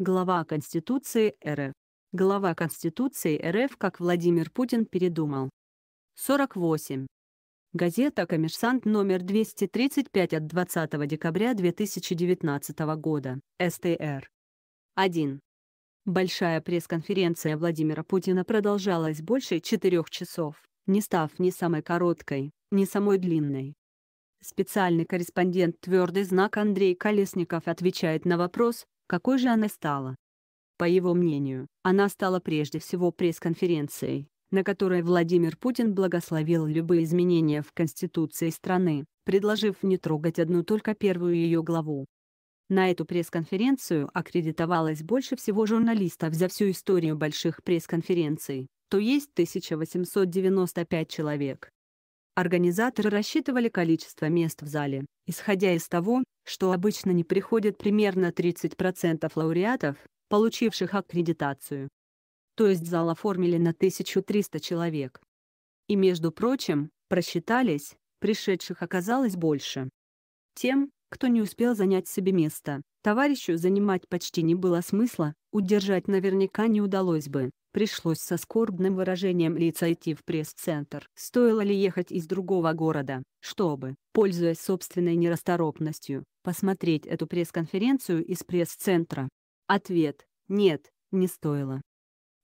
Глава Конституции РФ. Глава Конституции РФ, как Владимир Путин передумал. 48. Газета «Коммерсант» номер 235 от 20 декабря 2019 года. СТР. 1. Большая пресс-конференция Владимира Путина продолжалась больше четырех часов, не став ни самой короткой, ни самой длинной. Специальный корреспондент «Твердый знак» Андрей Колесников отвечает на вопрос, какой же она стала? По его мнению, она стала прежде всего пресс-конференцией, на которой Владимир Путин благословил любые изменения в Конституции страны, предложив не трогать одну только первую ее главу. На эту пресс-конференцию аккредитовалось больше всего журналистов за всю историю больших пресс-конференций, то есть 1895 человек. Организаторы рассчитывали количество мест в зале, исходя из того, что обычно не приходит примерно 30% лауреатов, получивших аккредитацию. То есть зал оформили на 1300 человек. И между прочим, просчитались, пришедших оказалось больше. Тем, кто не успел занять себе место, товарищу занимать почти не было смысла, удержать наверняка не удалось бы, Пришлось со скорбным выражением лица идти в пресс-центр. Стоило ли ехать из другого города, чтобы, пользуясь собственной нерасторопностью, посмотреть эту пресс-конференцию из пресс-центра? Ответ – нет, не стоило.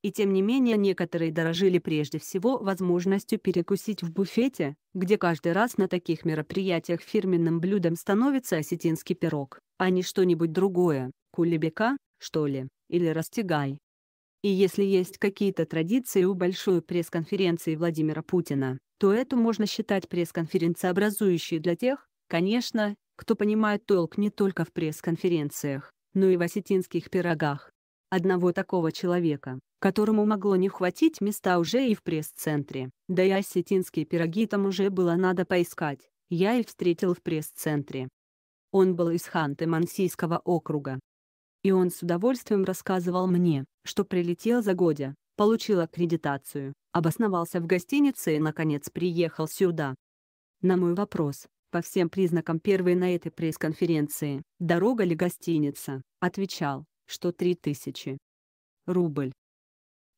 И тем не менее некоторые дорожили прежде всего возможностью перекусить в буфете, где каждый раз на таких мероприятиях фирменным блюдом становится осетинский пирог, а не что-нибудь другое – кулебека, что ли, или растягай. И если есть какие-то традиции у большой пресс-конференции Владимира Путина, то эту можно считать пресс-конференцеобразующей для тех, конечно, кто понимает толк не только в пресс-конференциях, но и в осетинских пирогах. Одного такого человека, которому могло не хватить места уже и в пресс-центре, да и осетинские пироги там уже было надо поискать, я и встретил в пресс-центре. Он был из ханты Мансийского округа, и он с удовольствием рассказывал мне, что прилетел за Годя, получил аккредитацию, обосновался в гостинице и, наконец, приехал сюда. На мой вопрос, по всем признакам первой на этой пресс-конференции, дорога ли гостиница, отвечал, что 3000 рубль.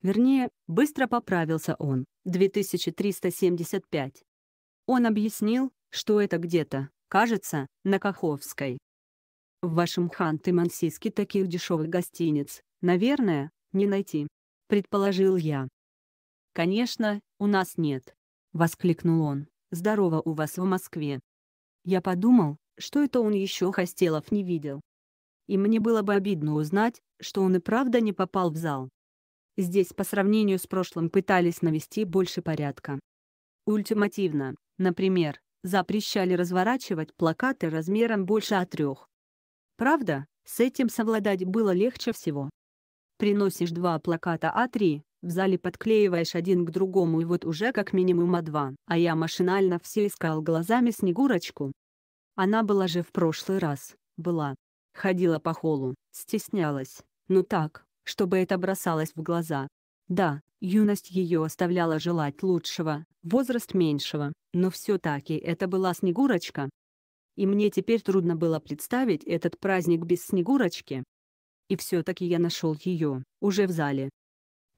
Вернее, быстро поправился он, 2375. Он объяснил, что это где-то, кажется, на Каховской. В вашем Ханты-Мансийске таких дешевых гостиниц, наверное, не найти. Предположил я. Конечно, у нас нет. Воскликнул он. Здорово у вас в Москве. Я подумал, что это он еще Хостелов не видел. И мне было бы обидно узнать, что он и правда не попал в зал. Здесь по сравнению с прошлым пытались навести больше порядка. Ультимативно, например, запрещали разворачивать плакаты размером больше от трех. Правда, с этим совладать было легче всего. Приносишь два плаката А3, в зале подклеиваешь один к другому и вот уже как минимум А2. А я машинально все искал глазами Снегурочку. Она была же в прошлый раз, была. Ходила по холу, стеснялась, но ну так, чтобы это бросалось в глаза. Да, юность ее оставляла желать лучшего, возраст меньшего, но все-таки это была Снегурочка, и мне теперь трудно было представить этот праздник без Снегурочки. И все-таки я нашел ее, уже в зале.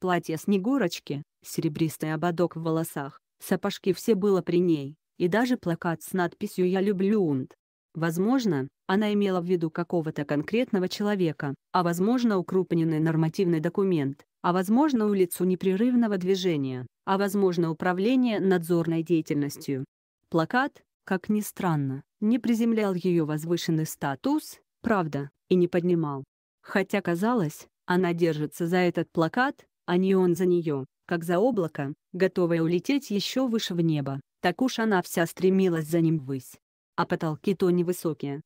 Платье Снегурочки, серебристый ободок в волосах, сапожки все было при ней, и даже плакат с надписью «Я люблю Унт». Возможно, она имела в виду какого-то конкретного человека, а возможно укрупненный нормативный документ, а возможно улицу непрерывного движения, а возможно управление надзорной деятельностью. Плакат, как ни странно, не приземлял ее возвышенный статус, правда, и не поднимал. Хотя, казалось, она держится за этот плакат, а не он за нее, как за облако, готовое улететь еще выше в небо, так уж она вся стремилась за ним ввысь. А потолки то невысокие.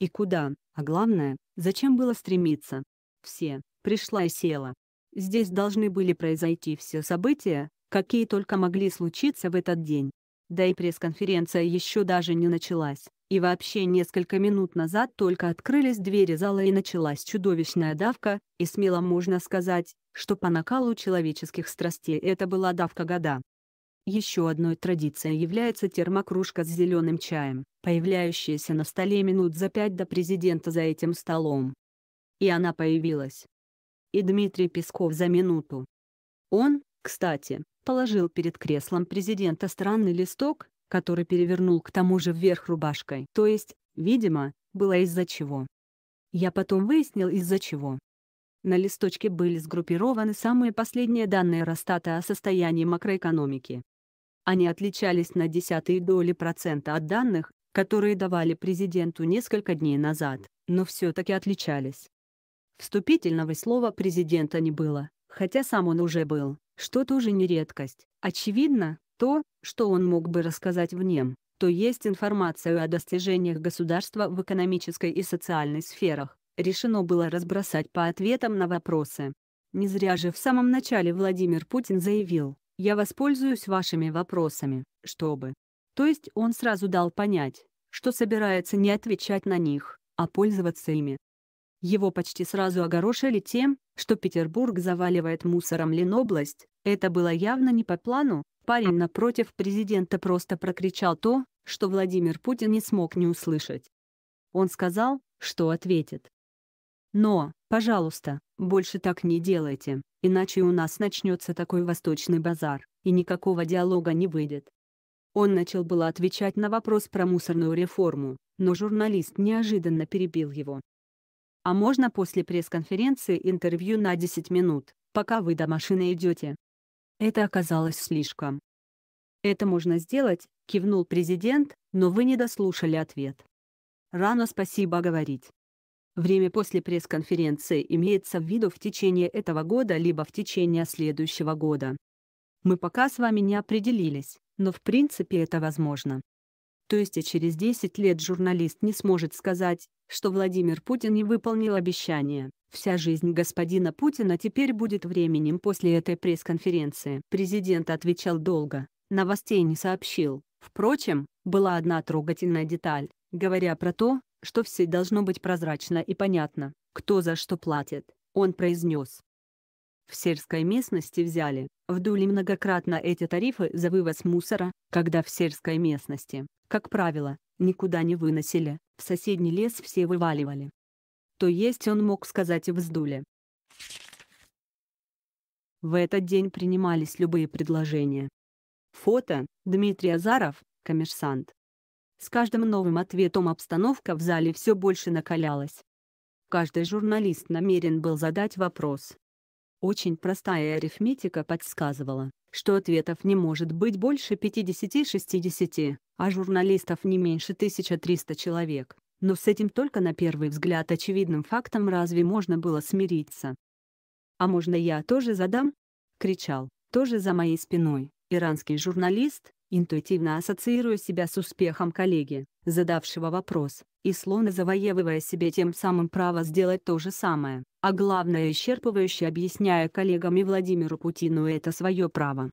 И куда, а главное, зачем было стремиться? Все, пришла и села. Здесь должны были произойти все события, какие только могли случиться в этот день. Да и пресс-конференция еще даже не началась. И вообще несколько минут назад только открылись двери зала и началась чудовищная давка, и смело можно сказать, что по накалу человеческих страстей это была давка года. Еще одной традицией является термокружка с зеленым чаем, появляющаяся на столе минут за пять до президента за этим столом. И она появилась. И Дмитрий Песков за минуту. Он, кстати, положил перед креслом президента странный листок, который перевернул к тому же вверх рубашкой. То есть, видимо, было из-за чего. Я потом выяснил из-за чего. На листочке были сгруппированы самые последние данные Росстата о состоянии макроэкономики. Они отличались на десятые доли процента от данных, которые давали президенту несколько дней назад, но все-таки отличались. Вступительного слова президента не было, хотя сам он уже был что тоже не редкость. Очевидно, то, что он мог бы рассказать в нем, то есть информацию о достижениях государства в экономической и социальной сферах, решено было разбросать по ответам на вопросы. Не зря же в самом начале Владимир Путин заявил, «Я воспользуюсь вашими вопросами, чтобы...» То есть он сразу дал понять, что собирается не отвечать на них, а пользоваться ими. Его почти сразу огорошили тем, что Петербург заваливает мусором Ленобласть. Это было явно не по плану. Парень напротив президента просто прокричал то, что Владимир Путин не смог не услышать. Он сказал, что ответит. Но, пожалуйста, больше так не делайте, иначе у нас начнется такой восточный базар, и никакого диалога не выйдет. Он начал было отвечать на вопрос про мусорную реформу, но журналист неожиданно перебил его. А можно после пресс-конференции интервью на 10 минут, пока вы до машины идете? Это оказалось слишком. Это можно сделать, кивнул президент, но вы не дослушали ответ. Рано спасибо говорить. Время после пресс-конференции имеется в виду в течение этого года либо в течение следующего года. Мы пока с вами не определились, но в принципе это возможно. То есть и через 10 лет журналист не сможет сказать, что Владимир Путин не выполнил обещание. Вся жизнь господина Путина теперь будет временем после этой пресс-конференции. Президент отвечал долго, новостей не сообщил. Впрочем, была одна трогательная деталь, говоря про то, что все должно быть прозрачно и понятно, кто за что платит, он произнес. В сельской местности взяли, вдули многократно эти тарифы за вывоз мусора, когда в сельской местности, как правило, никуда не выносили, в соседний лес все вываливали. То есть он мог сказать и вздули. В этот день принимались любые предложения. Фото Дмитрий Азаров, коммерсант. С каждым новым ответом обстановка в зале все больше накалялась. Каждый журналист намерен был задать вопрос, очень простая арифметика подсказывала, что ответов не может быть больше 50-60, а журналистов не меньше 1300 человек. Но с этим только на первый взгляд очевидным фактом разве можно было смириться? «А можно я тоже задам?» — кричал, тоже за моей спиной, иранский журналист, интуитивно ассоциируя себя с успехом коллеги, задавшего вопрос, и словно завоевывая себе тем самым право сделать то же самое, а главное исчерпывающе объясняя коллегам и Владимиру Путину это свое право.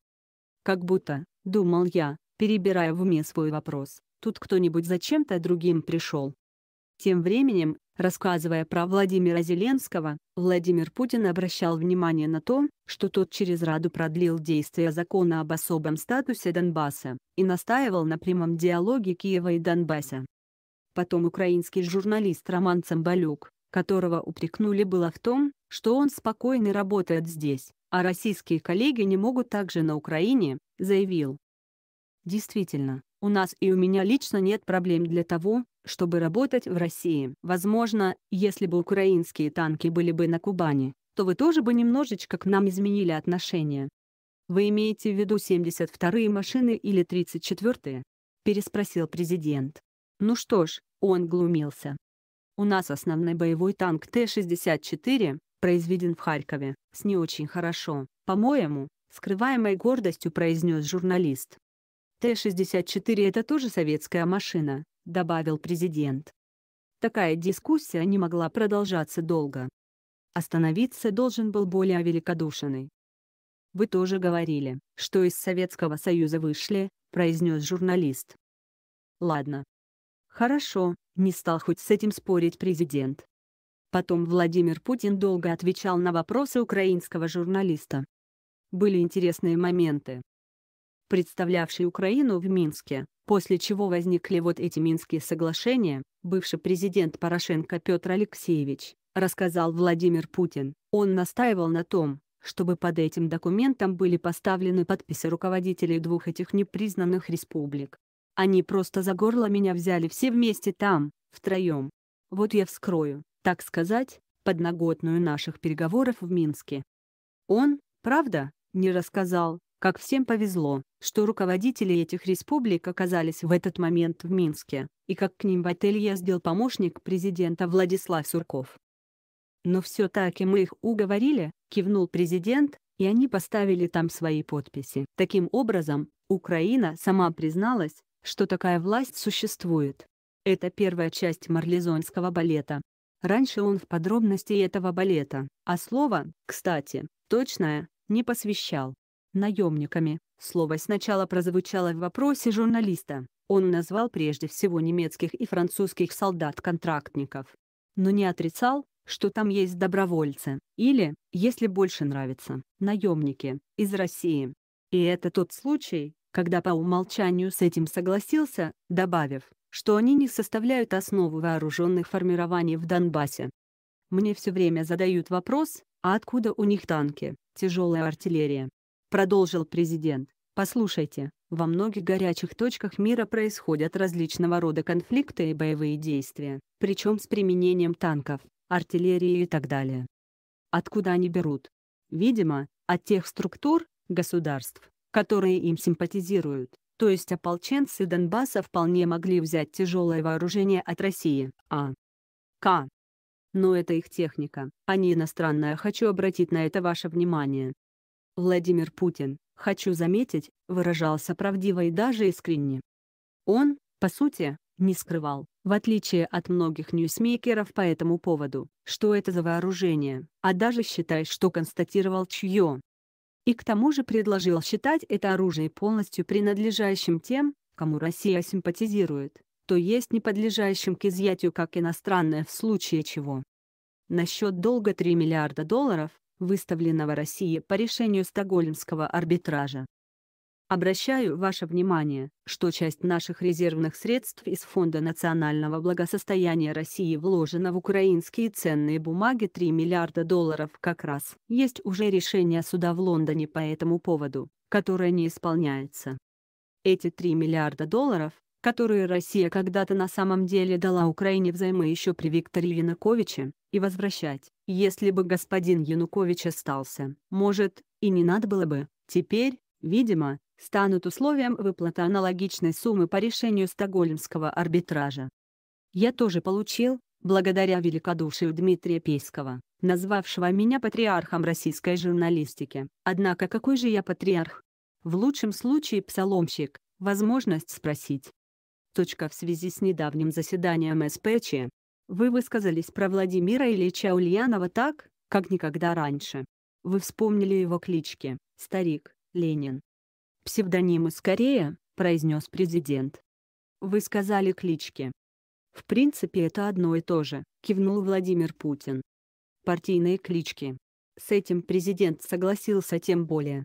Как будто, думал я, перебирая в уме свой вопрос, тут кто-нибудь зачем-то другим пришел. Тем временем, Рассказывая про Владимира Зеленского, Владимир Путин обращал внимание на то, что тот через Раду продлил действие закона об особом статусе Донбасса, и настаивал на прямом диалоге Киева и Донбасса. Потом украинский журналист Роман Цымбалюк, которого упрекнули было в том, что он спокойно работает здесь, а российские коллеги не могут также на Украине, заявил. Действительно, у нас и у меня лично нет проблем для того, чтобы работать в России. Возможно, если бы украинские танки были бы на Кубани, то вы тоже бы немножечко к нам изменили отношение. Вы имеете в виду 72-е машины или 34-е? Переспросил президент. Ну что ж, он глумился. У нас основной боевой танк Т-64 произведен в Харькове, с не очень хорошо, по-моему, скрываемой гордостью произнес журналист. Т-64 это тоже советская машина, добавил президент. Такая дискуссия не могла продолжаться долго. Остановиться должен был более великодушный. «Вы тоже говорили, что из Советского Союза вышли», — произнес журналист. «Ладно. Хорошо, не стал хоть с этим спорить президент». Потом Владимир Путин долго отвечал на вопросы украинского журналиста. Были интересные моменты представлявший Украину в Минске, после чего возникли вот эти Минские соглашения, бывший президент Порошенко Петр Алексеевич, рассказал Владимир Путин. Он настаивал на том, чтобы под этим документом были поставлены подписи руководителей двух этих непризнанных республик. Они просто за горло меня взяли все вместе там, втроем. Вот я вскрою, так сказать, подноготную наших переговоров в Минске. Он, правда, не рассказал, как всем повезло, что руководители этих республик оказались в этот момент в Минске, и как к ним в отель ездил помощник президента Владислав Сурков. «Но все-таки мы их уговорили», — кивнул президент, и они поставили там свои подписи. Таким образом, Украина сама призналась, что такая власть существует. Это первая часть марлезонского балета. Раньше он в подробности этого балета, а слово, кстати, точное, не посвящал наемниками. Слово сначала прозвучало в вопросе журналиста. Он назвал прежде всего немецких и французских солдат-контрактников. Но не отрицал, что там есть добровольцы, или, если больше нравится, наемники, из России. И это тот случай, когда по умолчанию с этим согласился, добавив, что они не составляют основу вооруженных формирований в Донбассе. Мне все время задают вопрос, а откуда у них танки, тяжелая артиллерия, продолжил президент. Послушайте, во многих горячих точках мира происходят различного рода конфликты и боевые действия, причем с применением танков, артиллерии и так далее. Откуда они берут? Видимо, от тех структур, государств, которые им симпатизируют. То есть ополченцы Донбасса вполне могли взять тяжелое вооружение от России, а К. Но это их техника, а не иностранная. Хочу обратить на это ваше внимание. Владимир Путин, хочу заметить, выражался правдиво и даже искренне. Он, по сути, не скрывал, в отличие от многих ньюсмейкеров по этому поводу, что это за вооружение, а даже считай, что констатировал чье. И к тому же предложил считать это оружие полностью принадлежащим тем, кому Россия симпатизирует, то есть не подлежащим к изъятию как иностранное в случае чего. Насчет долга 3 миллиарда долларов, выставленного России по решению Стокгольмского арбитража. Обращаю ваше внимание, что часть наших резервных средств из Фонда национального благосостояния России вложена в украинские ценные бумаги 3 миллиарда долларов как раз. Есть уже решение суда в Лондоне по этому поводу, которое не исполняется. Эти 3 миллиарда долларов которые Россия когда-то на самом деле дала Украине взаймы еще при Викторе Януковиче, и возвращать, если бы господин Янукович остался. Может, и не надо было бы. Теперь, видимо, станут условием выплаты аналогичной суммы по решению стокгольмского арбитража. Я тоже получил, благодаря великодушию Дмитрия Пейского, назвавшего меня патриархом российской журналистики. Однако какой же я патриарх? В лучшем случае псаломщик, возможность спросить, Точка в связи с недавним заседанием СПЧ. Вы высказались про Владимира Ильича Ульянова так, как никогда раньше. Вы вспомнили его клички «Старик», «Ленин». «Псевдонимы скорее», — произнес президент. «Вы сказали клички». «В принципе это одно и то же», — кивнул Владимир Путин. «Партийные клички». С этим президент согласился тем более.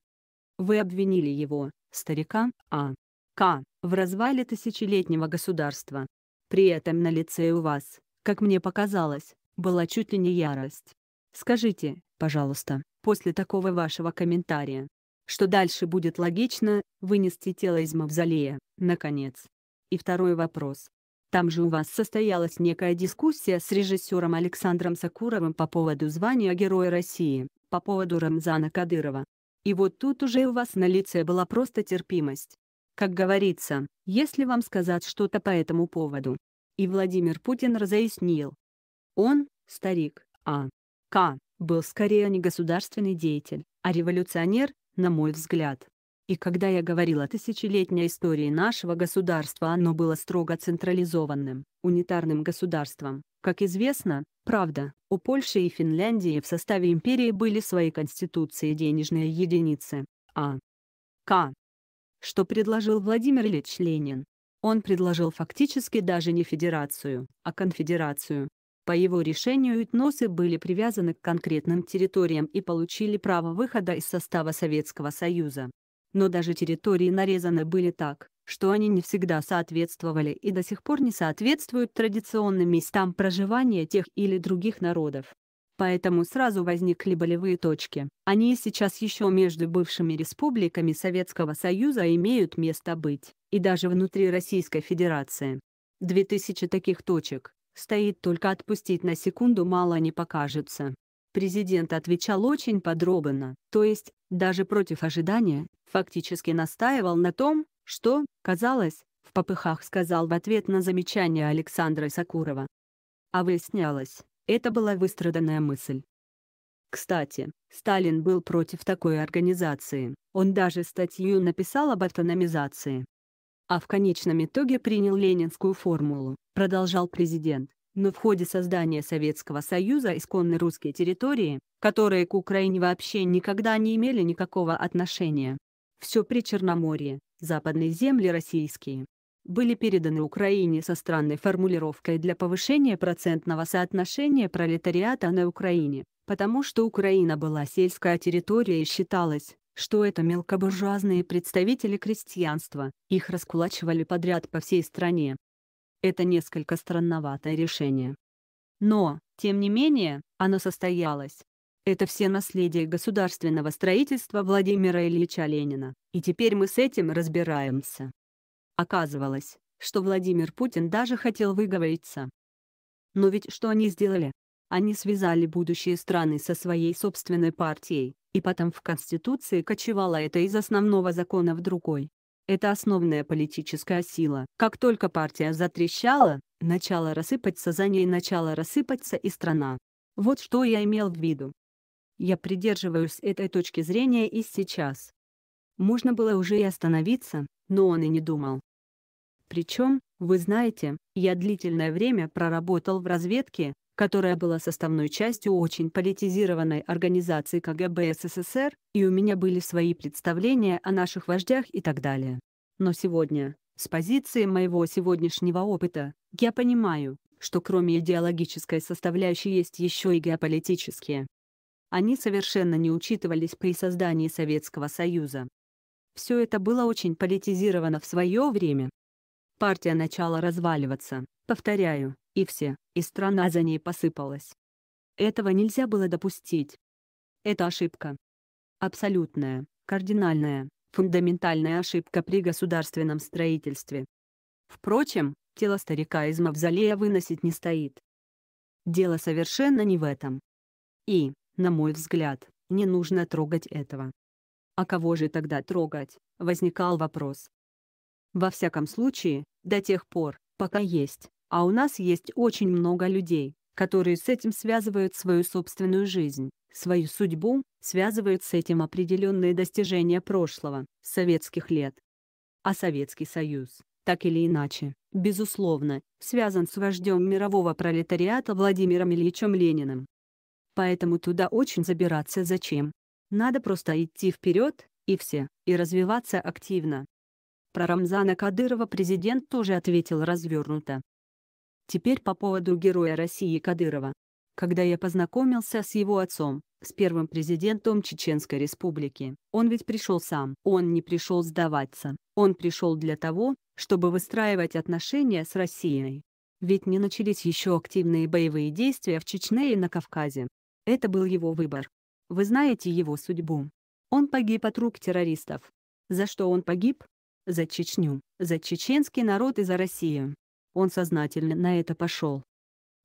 «Вы обвинили его, старика, а...» К. в развале тысячелетнего государства. При этом на лице у вас, как мне показалось, была чуть ли не ярость. Скажите, пожалуйста, после такого вашего комментария, что дальше будет логично вынести тело из мавзолея, наконец. И второй вопрос. Там же у вас состоялась некая дискуссия с режиссером Александром Сакуровым по поводу звания Героя России, по поводу Рамзана Кадырова. И вот тут уже у вас на лице была просто терпимость. Как говорится, если вам сказать что-то по этому поводу. И Владимир Путин разъяснил. Он, старик, а. К. был скорее не государственный деятель, а революционер, на мой взгляд. И когда я говорил о тысячелетней истории нашего государства, оно было строго централизованным, унитарным государством. Как известно, правда, у Польши и Финляндии в составе империи были свои конституции и денежные единицы. А. К что предложил Владимир Ильич Ленин. Он предложил фактически даже не федерацию, а конфедерацию. По его решению этносы были привязаны к конкретным территориям и получили право выхода из состава Советского Союза. Но даже территории нарезаны были так, что они не всегда соответствовали и до сих пор не соответствуют традиционным местам проживания тех или других народов поэтому сразу возникли болевые точки. Они сейчас еще между бывшими республиками Советского Союза имеют место быть, и даже внутри Российской Федерации. 2000 таких точек, стоит только отпустить на секунду мало не покажется. Президент отвечал очень подробно, то есть, даже против ожидания, фактически настаивал на том, что, казалось, в попыхах сказал в ответ на замечание Александра Сакурова. А выяснялось, это была выстраданная мысль. Кстати, Сталин был против такой организации, он даже статью написал об автономизации. А в конечном итоге принял ленинскую формулу, продолжал президент. Но в ходе создания Советского Союза исконно русские территории, которые к Украине вообще никогда не имели никакого отношения. Все при Черноморье, западные земли российские, были переданы Украине со странной формулировкой для повышения процентного соотношения пролетариата на Украине, потому что Украина была сельская территория и считалось, что это мелкобуржуазные представители крестьянства, их раскулачивали подряд по всей стране. Это несколько странноватое решение. Но, тем не менее, оно состоялось. Это все наследие государственного строительства Владимира Ильича Ленина, и теперь мы с этим разбираемся. Оказывалось, что Владимир Путин даже хотел выговориться. Но ведь что они сделали? Они связали будущие страны со своей собственной партией, и потом в Конституции кочевало это из основного закона в другой. Это основная политическая сила. Как только партия затрещала, начало рассыпаться за ней начало рассыпаться и страна. Вот что я имел в виду. Я придерживаюсь этой точки зрения и сейчас. Можно было уже и остановиться, но он и не думал. Причем, вы знаете, я длительное время проработал в разведке, которая была составной частью очень политизированной организации КГБ СССР, и у меня были свои представления о наших вождях и так далее. Но сегодня, с позиции моего сегодняшнего опыта, я понимаю, что кроме идеологической составляющей есть еще и геополитические. Они совершенно не учитывались при создании Советского Союза. Все это было очень политизировано в свое время. Партия начала разваливаться, повторяю, и все, и страна за ней посыпалась. Этого нельзя было допустить. Это ошибка. Абсолютная, кардинальная, фундаментальная ошибка при государственном строительстве. Впрочем, тело старика из мавзолея выносить не стоит. Дело совершенно не в этом. И, на мой взгляд, не нужно трогать этого. А кого же тогда трогать? Возникал вопрос. Во всяком случае, до тех пор, пока есть, а у нас есть очень много людей, которые с этим связывают свою собственную жизнь, свою судьбу, связывают с этим определенные достижения прошлого, советских лет. А Советский Союз, так или иначе, безусловно, связан с вождем мирового пролетариата Владимиром Ильичем Лениным. Поэтому туда очень забираться зачем, надо просто идти вперед, и все, и развиваться активно. Про Рамзана Кадырова президент тоже ответил развернуто. Теперь по поводу героя России Кадырова. Когда я познакомился с его отцом, с первым президентом Чеченской республики, он ведь пришел сам, он не пришел сдаваться, он пришел для того, чтобы выстраивать отношения с Россией. Ведь не начались еще активные боевые действия в Чечне и на Кавказе. Это был его выбор. Вы знаете его судьбу. Он погиб от рук террористов. За что он погиб? За Чечню, за чеченский народ и за Россию. Он сознательно на это пошел.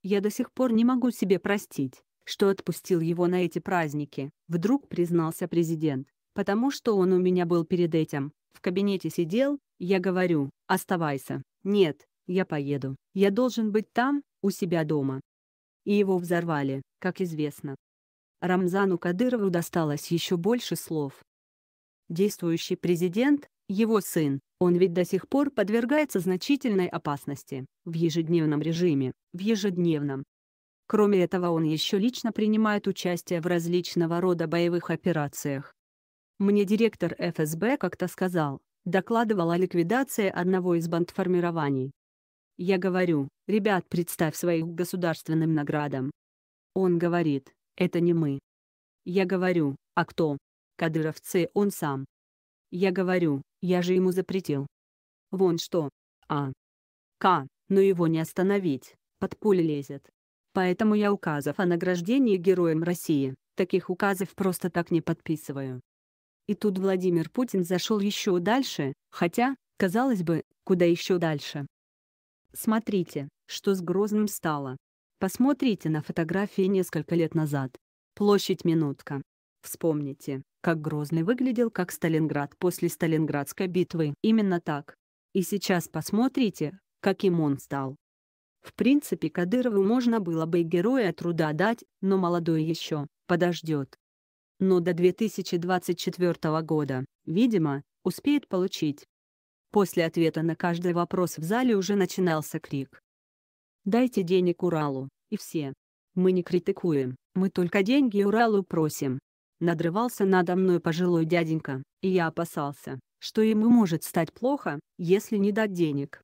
Я до сих пор не могу себе простить, что отпустил его на эти праздники, вдруг признался президент, потому что он у меня был перед этим, в кабинете сидел, я говорю, оставайся, нет, я поеду, я должен быть там, у себя дома. И его взорвали, как известно. Рамзану Кадырову досталось еще больше слов. Действующий президент, его сын, он ведь до сих пор подвергается значительной опасности, в ежедневном режиме, в ежедневном. Кроме этого он еще лично принимает участие в различного рода боевых операциях. Мне директор ФСБ как-то сказал, докладывал о ликвидации одного из бандформирований. Я говорю, ребят представь своих государственным наградам. Он говорит, это не мы. Я говорю, а кто? Кадыровцы он сам. Я говорю, я же ему запретил. Вон что. А. К. Но его не остановить, под пули лезет. Поэтому я указов о награждении героям России, таких указов просто так не подписываю. И тут Владимир Путин зашел еще дальше, хотя, казалось бы, куда еще дальше. Смотрите, что с Грозным стало. Посмотрите на фотографии несколько лет назад. Площадь Минутка. Вспомните, как Грозный выглядел как Сталинград после Сталинградской битвы. Именно так. И сейчас посмотрите, каким он стал. В принципе Кадырову можно было бы и героя труда дать, но молодой еще, подождет. Но до 2024 года, видимо, успеет получить. После ответа на каждый вопрос в зале уже начинался крик. Дайте денег Уралу, и все. Мы не критикуем, мы только деньги Уралу просим. Надрывался надо мной пожилой дяденька, и я опасался, что ему может стать плохо, если не дать денег.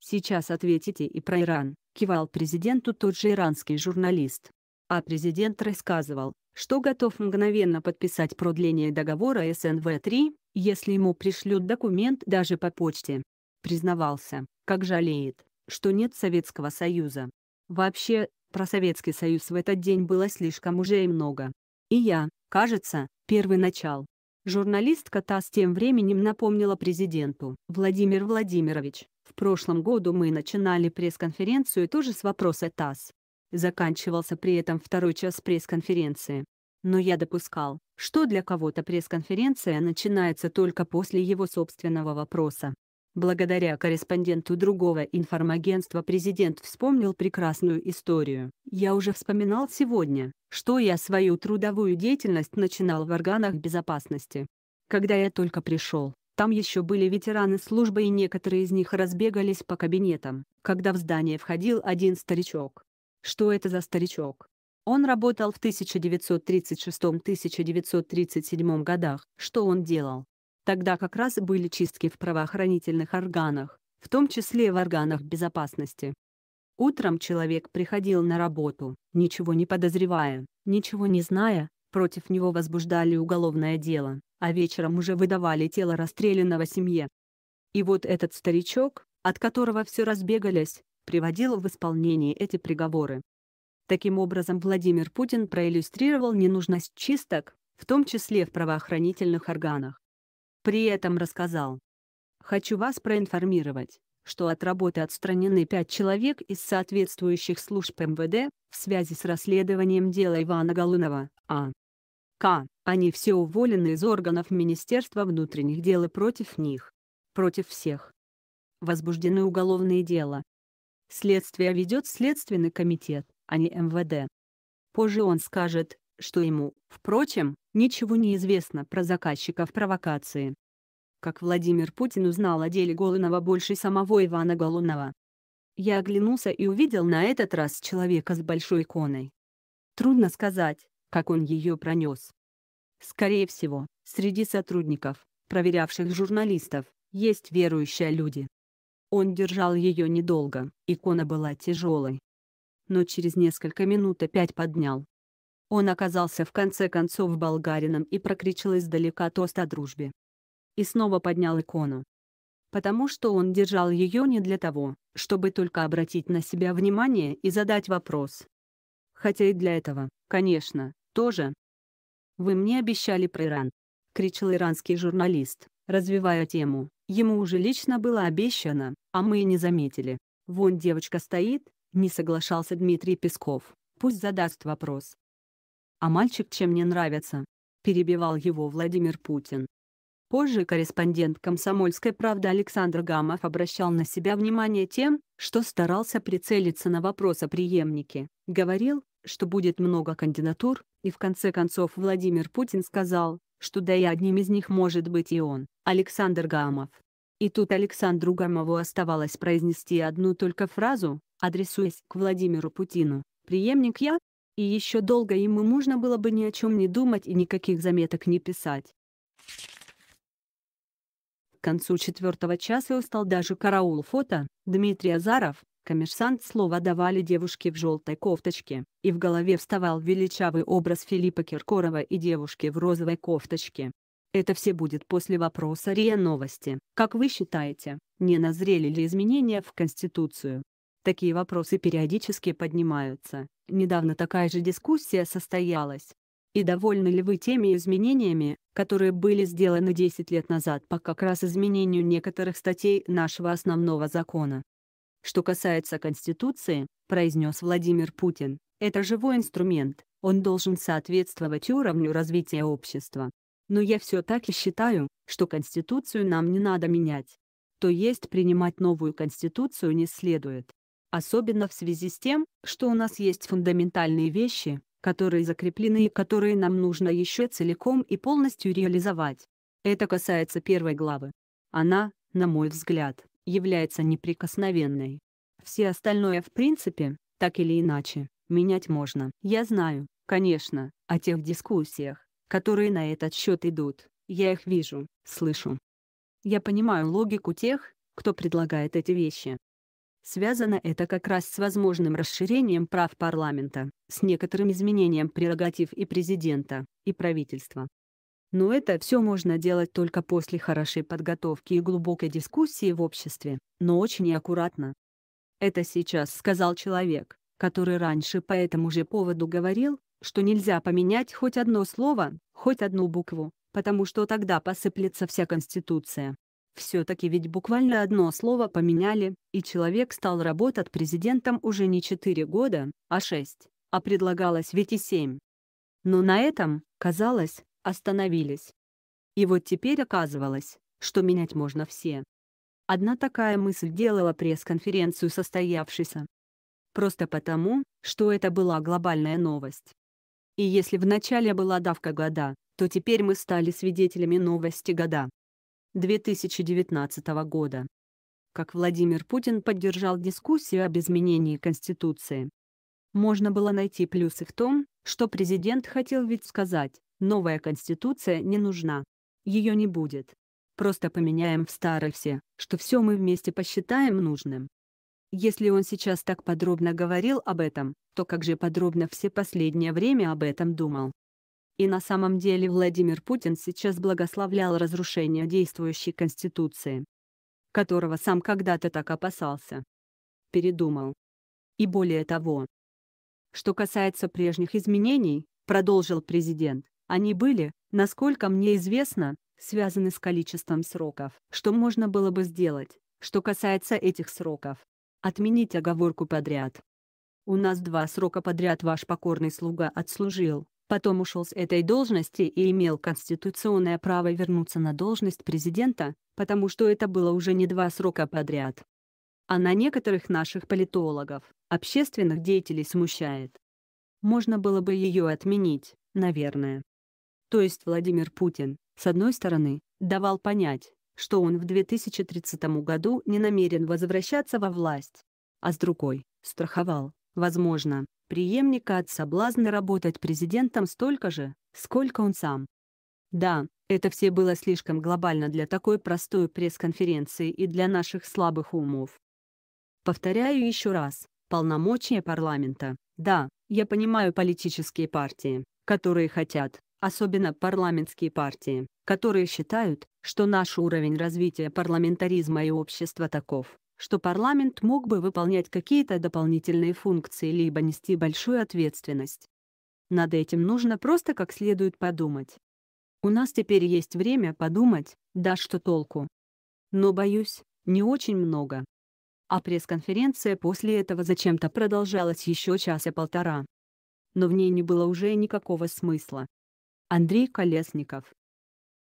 Сейчас ответите и про Иран, кивал президенту тот же иранский журналист. А президент рассказывал, что готов мгновенно подписать продление договора СНВ-3, если ему пришлют документ даже по почте. Признавался, как жалеет, что нет Советского Союза. Вообще, про Советский Союз в этот день было слишком уже и много. И я, кажется, первый начал. Журналистка ТАСС тем временем напомнила президенту. Владимир Владимирович, в прошлом году мы начинали пресс-конференцию тоже с вопроса ТАСС. Заканчивался при этом второй час пресс-конференции. Но я допускал, что для кого-то пресс-конференция начинается только после его собственного вопроса. Благодаря корреспонденту другого информагентства президент вспомнил прекрасную историю. «Я уже вспоминал сегодня, что я свою трудовую деятельность начинал в органах безопасности. Когда я только пришел, там еще были ветераны службы и некоторые из них разбегались по кабинетам, когда в здание входил один старичок. Что это за старичок? Он работал в 1936-1937 годах. Что он делал? Тогда как раз были чистки в правоохранительных органах, в том числе в органах безопасности. Утром человек приходил на работу, ничего не подозревая, ничего не зная, против него возбуждали уголовное дело, а вечером уже выдавали тело расстрелянного семье. И вот этот старичок, от которого все разбегались, приводил в исполнение эти приговоры. Таким образом Владимир Путин проиллюстрировал ненужность чисток, в том числе в правоохранительных органах. При этом рассказал. «Хочу вас проинформировать, что от работы отстранены пять человек из соответствующих служб МВД в связи с расследованием дела Ивана Галунова. а. К. Они все уволены из органов Министерства внутренних дел и против них. Против всех. Возбуждены уголовные дела. Следствие ведет Следственный комитет, а не МВД. Позже он скажет, что ему, впрочем, ничего не известно про заказчиков провокации. Как Владимир Путин узнал о деле Голунова больше самого Ивана Голунова. Я оглянулся и увидел на этот раз человека с большой иконой. Трудно сказать, как он ее пронес. Скорее всего, среди сотрудников, проверявших журналистов, есть верующие люди. Он держал ее недолго, икона была тяжелой. Но через несколько минут опять поднял, он оказался в конце концов болгарином и прокричал издалека тост о дружбе. И снова поднял икону. Потому что он держал ее не для того, чтобы только обратить на себя внимание и задать вопрос. Хотя и для этого, конечно, тоже. «Вы мне обещали про Иран», — кричал иранский журналист, развивая тему. Ему уже лично было обещано, а мы и не заметили. «Вон девочка стоит», — не соглашался Дмитрий Песков. «Пусть задаст вопрос» а мальчик чем не нравится», – перебивал его Владимир Путин. Позже корреспондент «Комсомольской правды» Александр Гамов обращал на себя внимание тем, что старался прицелиться на вопрос о преемнике, говорил, что будет много кандидатур, и в конце концов Владимир Путин сказал, что да и одним из них может быть и он, Александр Гамов. И тут Александру Гамову оставалось произнести одну только фразу, адресуясь к Владимиру Путину, «Преемник я, и еще долго ему можно было бы ни о чем не думать и никаких заметок не писать. К концу четвертого часа устал даже караул фото. Дмитрий Азаров, коммерсант, слова давали девушке в желтой кофточке, и в голове вставал величавый образ Филиппа Киркорова и девушки в розовой кофточке. Это все будет после вопроса РИА Новости. Как вы считаете, не назрели ли изменения в Конституцию? Такие вопросы периодически поднимаются, Недавно такая же дискуссия состоялась. И довольны ли вы теми изменениями, которые были сделаны 10 лет назад по как раз изменению некоторых статей нашего основного закона? Что касается Конституции, произнес Владимир Путин, это живой инструмент, он должен соответствовать уровню развития общества. Но я все так и считаю, что Конституцию нам не надо менять. То есть принимать новую Конституцию не следует. Особенно в связи с тем, что у нас есть фундаментальные вещи, которые закреплены и которые нам нужно еще целиком и полностью реализовать. Это касается первой главы. Она, на мой взгляд, является неприкосновенной. Все остальное в принципе, так или иначе, менять можно. Я знаю, конечно, о тех дискуссиях, которые на этот счет идут. Я их вижу, слышу. Я понимаю логику тех, кто предлагает эти вещи. Связано это как раз с возможным расширением прав парламента, с некоторым изменением прерогатив и президента, и правительства. Но это все можно делать только после хорошей подготовки и глубокой дискуссии в обществе, но очень и аккуратно. Это сейчас сказал человек, который раньше по этому же поводу говорил, что нельзя поменять хоть одно слово, хоть одну букву, потому что тогда посыплется вся Конституция. Все-таки ведь буквально одно слово поменяли, и человек стал работать президентом уже не 4 года, а 6, а предлагалось ведь и 7. Но на этом, казалось, остановились. И вот теперь оказывалось, что менять можно все. Одна такая мысль делала пресс-конференцию состоявшейся. Просто потому, что это была глобальная новость. И если в начале была давка года, то теперь мы стали свидетелями новости года. 2019 года. Как Владимир Путин поддержал дискуссию об изменении Конституции. Можно было найти плюсы в том, что президент хотел ведь сказать, новая Конституция не нужна. Ее не будет. Просто поменяем в старой все, что все мы вместе посчитаем нужным. Если он сейчас так подробно говорил об этом, то как же подробно все последнее время об этом думал. И на самом деле Владимир Путин сейчас благословлял разрушение действующей Конституции, которого сам когда-то так опасался. Передумал. И более того. Что касается прежних изменений, продолжил президент, они были, насколько мне известно, связаны с количеством сроков, что можно было бы сделать, что касается этих сроков. Отменить оговорку подряд. У нас два срока подряд ваш покорный слуга отслужил, Потом ушел с этой должности и имел конституционное право вернуться на должность президента, потому что это было уже не два срока подряд. А на некоторых наших политологов, общественных деятелей смущает. Можно было бы ее отменить, наверное. То есть Владимир Путин, с одной стороны, давал понять, что он в 2030 году не намерен возвращаться во власть, а с другой — страховал, возможно, преемника от соблазна работать президентом столько же, сколько он сам. Да, это все было слишком глобально для такой простой пресс-конференции и для наших слабых умов. Повторяю еще раз, полномочия парламента. Да, я понимаю политические партии, которые хотят, особенно парламентские партии, которые считают, что наш уровень развития парламентаризма и общества таков, что парламент мог бы выполнять какие-то дополнительные функции либо нести большую ответственность. Над этим нужно просто как следует подумать. У нас теперь есть время подумать, да что толку. Но, боюсь, не очень много. А пресс-конференция после этого зачем-то продолжалась еще часа полтора. Но в ней не было уже никакого смысла. Андрей Колесников